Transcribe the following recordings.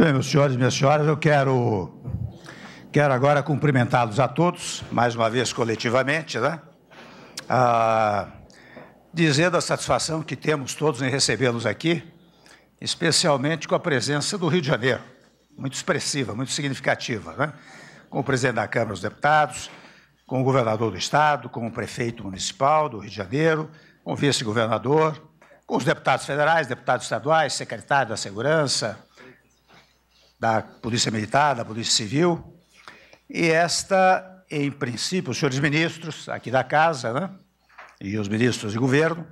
Bem, meus senhores e minhas senhoras, eu quero, quero agora cumprimentá-los a todos, mais uma vez coletivamente, né? Ah, dizendo a satisfação que temos todos em recebê-los aqui, especialmente com a presença do Rio de Janeiro, muito expressiva, muito significativa, né? com o presidente da Câmara dos Deputados, com o governador do Estado, com o prefeito municipal do Rio de Janeiro, com o vice-governador, com os deputados federais, deputados estaduais, secretário da Segurança, da Polícia Militar, da Polícia Civil, e esta, em princípio, os senhores ministros aqui da Casa né, e os ministros de governo,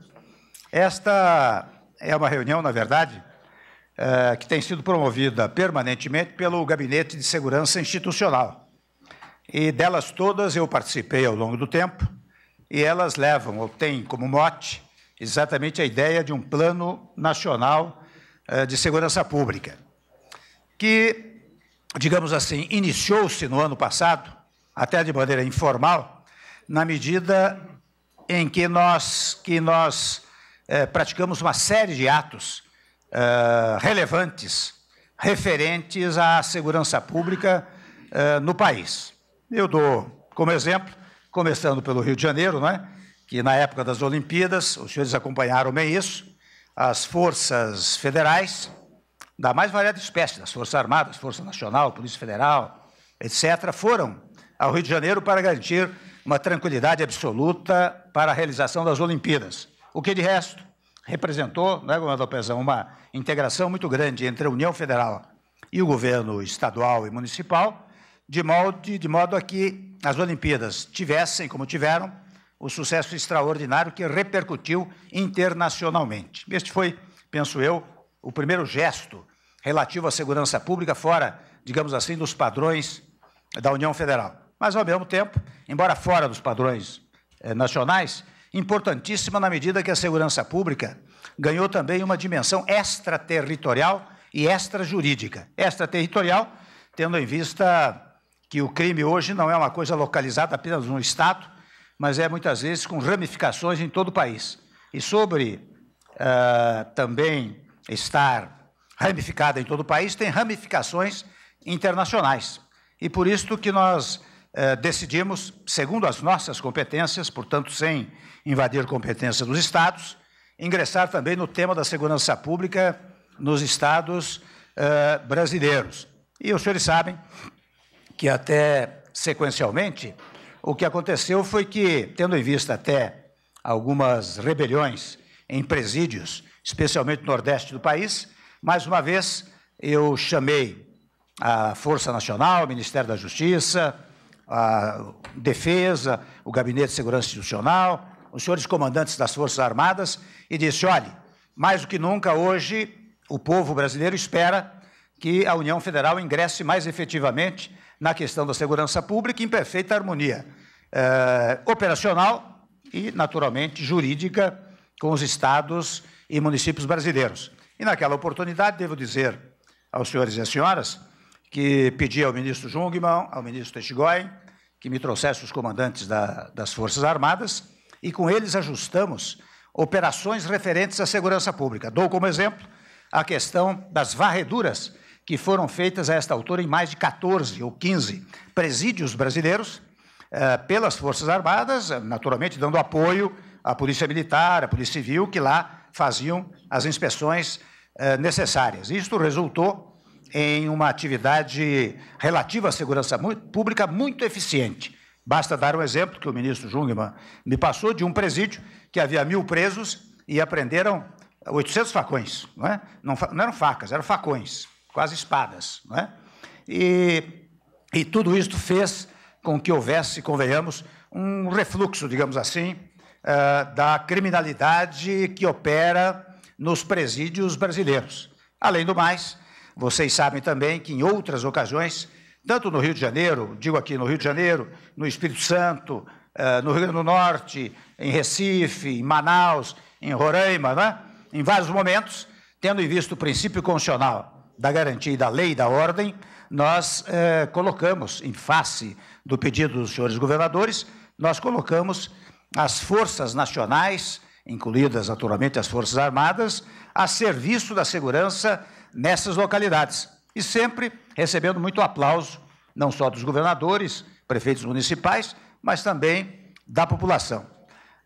esta é uma reunião, na verdade, eh, que tem sido promovida permanentemente pelo Gabinete de Segurança Institucional. E delas todas eu participei ao longo do tempo, e elas levam, ou têm como mote, exatamente a ideia de um plano nacional eh, de segurança pública que, digamos assim, iniciou-se no ano passado, até de maneira informal, na medida em que nós, que nós eh, praticamos uma série de atos eh, relevantes referentes à segurança pública eh, no país. Eu dou como exemplo, começando pelo Rio de Janeiro, é? que na época das Olimpíadas, os senhores acompanharam bem isso, as forças federais da mais variada espécie, das Forças Armadas, Força Nacional, Polícia Federal, etc., foram ao Rio de Janeiro para garantir uma tranquilidade absoluta para a realização das Olimpíadas. O que, de resto, representou, não é, governador Pezão, uma integração muito grande entre a União Federal e o governo estadual e municipal, de modo, de modo a que as Olimpíadas tivessem, como tiveram, o sucesso extraordinário que repercutiu internacionalmente. Este foi, penso eu, o primeiro gesto relativo à segurança pública fora, digamos assim, dos padrões da União Federal. Mas, ao mesmo tempo, embora fora dos padrões eh, nacionais, importantíssima na medida que a segurança pública ganhou também uma dimensão extraterritorial e extrajurídica. Extraterritorial, tendo em vista que o crime hoje não é uma coisa localizada apenas no Estado, mas é muitas vezes com ramificações em todo o país. E sobre uh, também estar ramificada em todo o país, tem ramificações internacionais. E por isso que nós eh, decidimos, segundo as nossas competências, portanto, sem invadir competência dos estados, ingressar também no tema da segurança pública nos estados eh, brasileiros. E os senhores sabem que até sequencialmente o que aconteceu foi que, tendo em vista até algumas rebeliões em presídios especialmente no Nordeste do país. Mais uma vez, eu chamei a Força Nacional, o Ministério da Justiça, a Defesa, o Gabinete de Segurança Institucional, os senhores comandantes das Forças Armadas e disse: olhe, mais do que nunca hoje o povo brasileiro espera que a União Federal ingresse mais efetivamente na questão da segurança pública em perfeita harmonia eh, operacional e, naturalmente, jurídica com os estados e municípios brasileiros. E naquela oportunidade, devo dizer aos senhores e às senhoras que pedi ao ministro Jungmann, ao ministro Teixigói, que me trouxesse os comandantes da, das Forças Armadas e com eles ajustamos operações referentes à segurança pública. Dou como exemplo a questão das varreduras que foram feitas a esta altura em mais de 14 ou 15 presídios brasileiros eh, pelas Forças Armadas, naturalmente dando apoio à Polícia Militar, à Polícia Civil, que lá faziam as inspeções eh, necessárias. Isto resultou em uma atividade relativa à segurança pública muito eficiente. Basta dar um exemplo que o ministro Jungmann me passou de um presídio que havia mil presos e aprenderam 800 facões. Não, é? não, não eram facas, eram facões, quase espadas. Não é? e, e tudo isto fez com que houvesse, convenhamos, um refluxo, digamos assim, eh, da criminalidade que opera nos presídios brasileiros. Além do mais, vocês sabem também que em outras ocasiões, tanto no Rio de Janeiro, digo aqui no Rio de Janeiro, no Espírito Santo, eh, no Rio Grande do Norte, em Recife, em Manaus, em Roraima, né? em vários momentos, tendo em vista o princípio constitucional da garantia da lei e da ordem, nós eh, colocamos, em face do pedido dos senhores governadores, nós colocamos as forças nacionais, incluídas naturalmente as Forças Armadas, a serviço da segurança nessas localidades. E sempre recebendo muito aplauso, não só dos governadores, prefeitos municipais, mas também da população.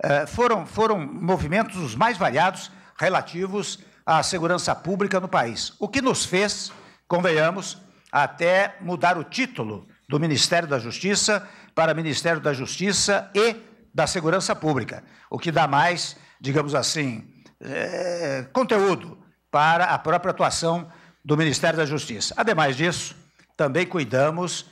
Eh, foram, foram movimentos os mais variados relativos à segurança pública no país, o que nos fez, convenhamos, até mudar o título do Ministério da Justiça para Ministério da Justiça e da segurança pública, o que dá mais, digamos assim, é, conteúdo para a própria atuação do Ministério da Justiça. Ademais disso, também cuidamos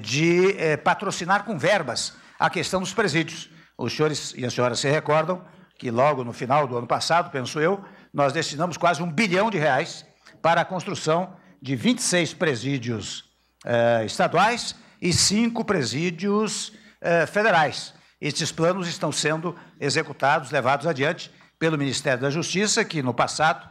de é, patrocinar com verbas a questão dos presídios. Os senhores e as senhoras se recordam que logo no final do ano passado, penso eu, nós destinamos quase um bilhão de reais para a construção de 26 presídios eh, estaduais e cinco presídios eh, federais. Estes planos estão sendo executados, levados adiante pelo Ministério da Justiça, que no passado,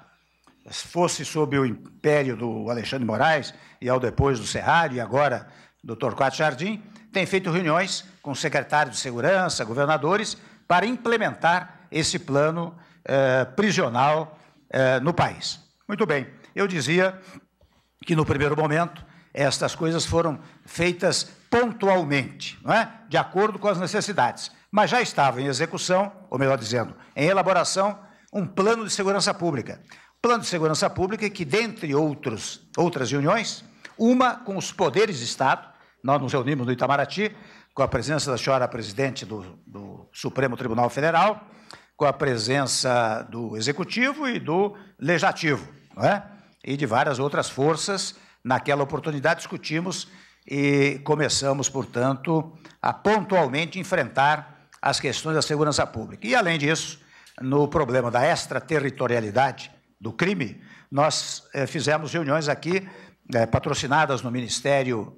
fosse sob o império do Alexandre Moraes e ao depois do Serrário e agora do Torquato Jardim, tem feito reuniões com secretários de segurança, governadores, para implementar esse plano eh, prisional eh, no país. Muito bem, eu dizia que no primeiro momento estas coisas foram feitas pontualmente, não é? de acordo com as necessidades. Mas já estava em execução, ou melhor dizendo, em elaboração, um plano de segurança pública. Plano de segurança pública que, dentre outros, outras reuniões, uma com os poderes de Estado, nós nos reunimos no Itamaraty, com a presença da senhora presidente do, do Supremo Tribunal Federal, com a presença do Executivo e do Legislativo, não é? e de várias outras forças. Naquela oportunidade, discutimos e começamos, portanto, a pontualmente enfrentar as questões da segurança pública. E, além disso, no problema da extraterritorialidade do crime, nós eh, fizemos reuniões aqui, eh, patrocinadas no Ministério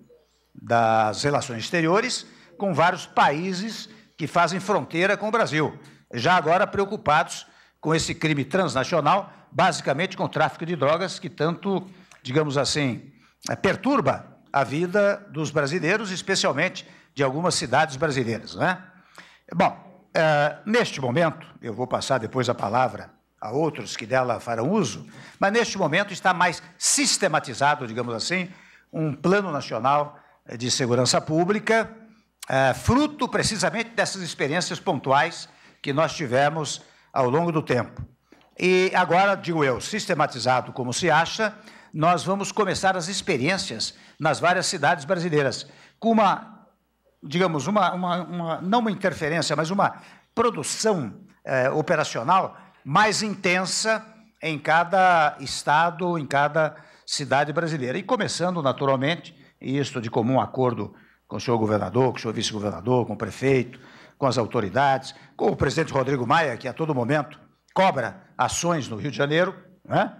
das Relações Exteriores, com vários países que fazem fronteira com o Brasil, já agora preocupados com esse crime transnacional, basicamente com o tráfico de drogas, que tanto, digamos assim, eh, perturba a vida dos brasileiros, especialmente de algumas cidades brasileiras. Né? Bom, é, neste momento, eu vou passar depois a palavra a outros que dela farão uso, mas neste momento está mais sistematizado, digamos assim, um plano nacional de segurança pública, é, fruto precisamente dessas experiências pontuais que nós tivemos ao longo do tempo. E agora, digo eu, sistematizado como se acha, nós vamos começar as experiências nas várias cidades brasileiras, com uma, digamos, uma, uma, uma não uma interferência, mas uma produção eh, operacional mais intensa em cada estado, em cada cidade brasileira. E começando, naturalmente, isto de comum acordo com o senhor governador, com o senhor vice-governador, com o prefeito, com as autoridades, com o presidente Rodrigo Maia, que a todo momento cobra ações no Rio de Janeiro, né?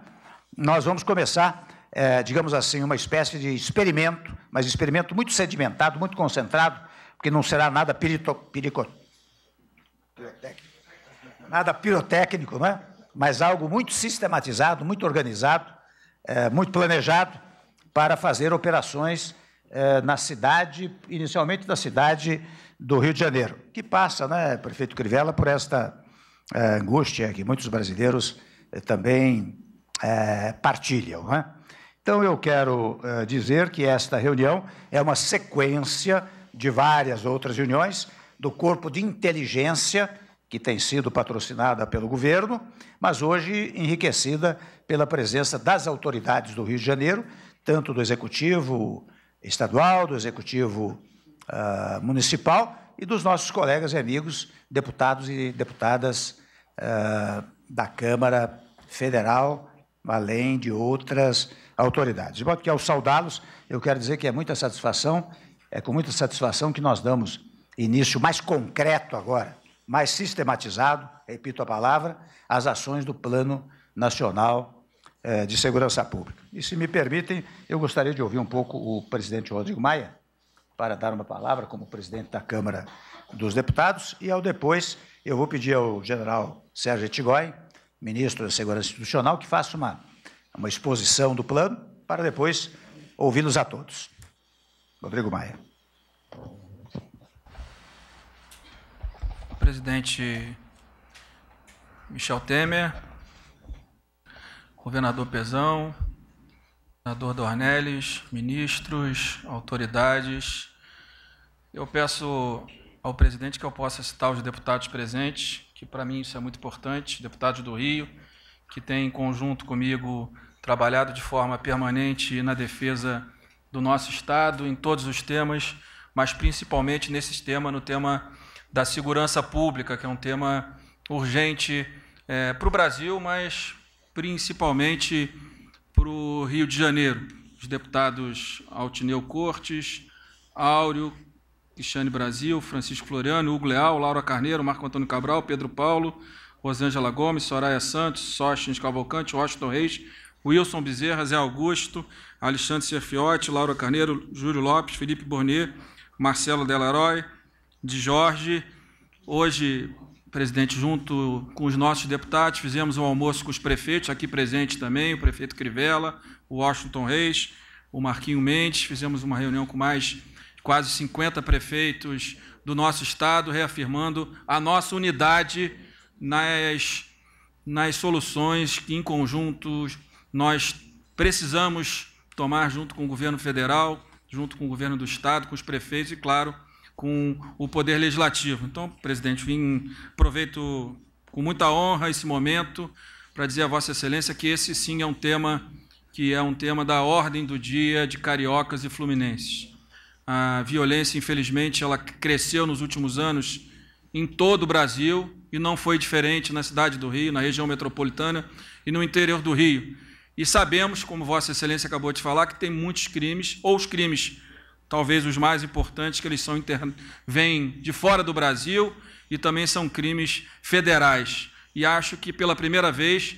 nós vamos começar, é, digamos assim, uma espécie de experimento, mas experimento muito sedimentado, muito concentrado, porque não será nada pirito, pirico, pirotécnico, nada pirotécnico, né? mas algo muito sistematizado, muito organizado, é, muito planejado para fazer operações é, na cidade, inicialmente na cidade do Rio de Janeiro, que passa, né, prefeito Crivella, por esta é, angústia que muitos brasileiros eh, também é, partilham. Né? Então, eu quero é, dizer que esta reunião é uma sequência de várias outras reuniões do Corpo de Inteligência, que tem sido patrocinada pelo governo, mas hoje enriquecida pela presença das autoridades do Rio de Janeiro, tanto do Executivo Estadual, do Executivo uh, Municipal, e dos nossos colegas e amigos, deputados e deputadas uh, da Câmara Federal, além de outras autoridades. De modo que, ao saudá-los, eu quero dizer que é muita satisfação, é com muita satisfação que nós damos início mais concreto agora, mais sistematizado, repito a palavra, às ações do Plano Nacional eh, de Segurança Pública. E, se me permitem, eu gostaria de ouvir um pouco o presidente Rodrigo Maia, para dar uma palavra como presidente da Câmara dos Deputados, e ao depois eu vou pedir ao general Sérgio Etigoy, ministro da Segurança Institucional, que faça uma, uma exposição do plano para depois ouvi-los a todos. Rodrigo Maia. Presidente Michel Temer, governador Pezão, Senador Dornelles, ministros, autoridades, eu peço ao presidente que eu possa citar os deputados presentes, que para mim isso é muito importante, deputados do Rio, que têm em conjunto comigo trabalhado de forma permanente na defesa do nosso Estado, em todos os temas, mas principalmente nesse tema, no tema da segurança pública, que é um tema urgente é, eh, para o Brasil, mas principalmente para o Rio de Janeiro. Os deputados Altineu Cortes, Áureo, Cristiane Brasil, Francisco Floriano, Hugo Leal, Laura Carneiro, Marco Antônio Cabral, Pedro Paulo, Rosângela Gomes, Soraya Santos, Sóstins Cavalcante, Washington Reis, Wilson Bezerra, Zé Augusto, Alexandre Serfiotti, Laura Carneiro, Júlio Lopes, Felipe Bornet, Marcelo Delaroy, de Jorge, hoje presidente, junto com os nossos deputados, fizemos um almoço com os prefeitos, aqui presente também, o prefeito Crivella, o Washington Reis, o Marquinho Mendes, fizemos uma reunião com mais quase 50 prefeitos do nosso estado, reafirmando a nossa unidade nas, nas soluções que, em conjunto, nós precisamos tomar junto com o governo federal, junto com o governo do estado, com os prefeitos e, claro, com o Poder Legislativo. Então, presidente, vim, aproveito com muita honra esse momento para dizer a Vossa Excelência que esse sim é um tema que é um tema da ordem do dia de cariocas e fluminenses. A violência, infelizmente, ela cresceu nos últimos anos em todo o Brasil e não foi diferente na cidade do Rio, na região metropolitana e no interior do Rio. E sabemos, como Vossa Excelência acabou de falar, que tem muitos crimes, ou os crimes talvez os mais importantes, que eles são inter... vêm de fora do Brasil e também são crimes federais. E acho que pela primeira vez,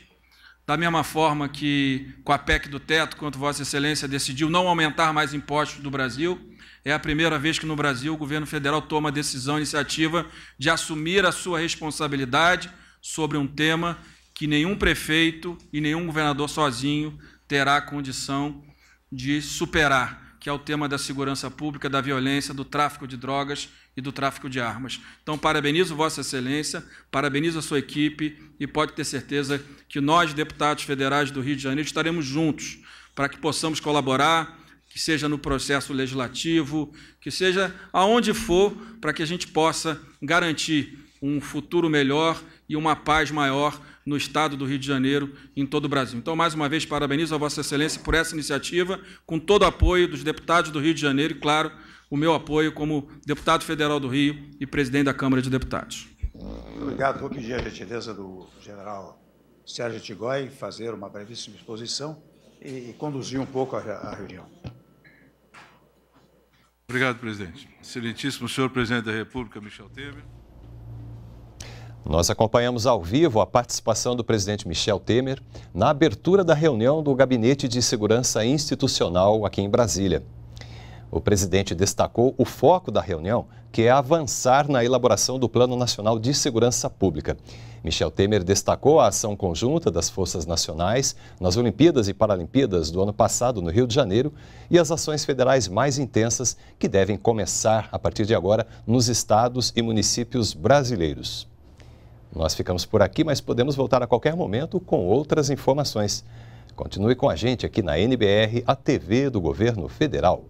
da mesma forma que com a PEC do teto, quanto Vossa Excelência decidiu não aumentar mais impostos do Brasil, é a primeira vez que no Brasil o governo federal toma a decisão, a iniciativa de assumir a sua responsabilidade sobre um tema que nenhum prefeito e nenhum governador sozinho terá condição de superar que é o tema da segurança pública, da violência, do tráfico de drogas e do tráfico de armas. Então, parabenizo Vossa Excelência, parabenizo a sua equipe e pode ter certeza que nós, deputados federais do Rio de Janeiro, estaremos juntos para que possamos colaborar, que seja no processo legislativo, que seja aonde for, para que a gente possa garantir um futuro melhor e uma paz maior no estado do Rio de Janeiro, em todo o Brasil. Então, mais uma vez, parabenizo a Vossa Excelência por essa iniciativa, com todo o apoio dos deputados do Rio de Janeiro e, claro, o meu apoio como deputado federal do Rio e presidente da Câmara de Deputados. Muito obrigado. Vou pedir a gentileza do general Sérgio Tigói fazer uma brevíssima exposição e conduzir um pouco a, a reunião. Obrigado, presidente. Excelentíssimo senhor presidente da República, Michel Temer. Nós acompanhamos ao vivo a participação do presidente Michel Temer na abertura da reunião do Gabinete de Segurança Institucional aqui em Brasília. O presidente destacou o foco da reunião, que é avançar na elaboração do Plano Nacional de Segurança Pública. Michel Temer destacou a ação conjunta das forças nacionais nas Olimpíadas e Paralimpíadas do ano passado no Rio de Janeiro e as ações federais mais intensas que devem começar a partir de agora nos estados e municípios brasileiros. Nós ficamos por aqui, mas podemos voltar a qualquer momento com outras informações. Continue com a gente aqui na NBR, a TV do Governo Federal.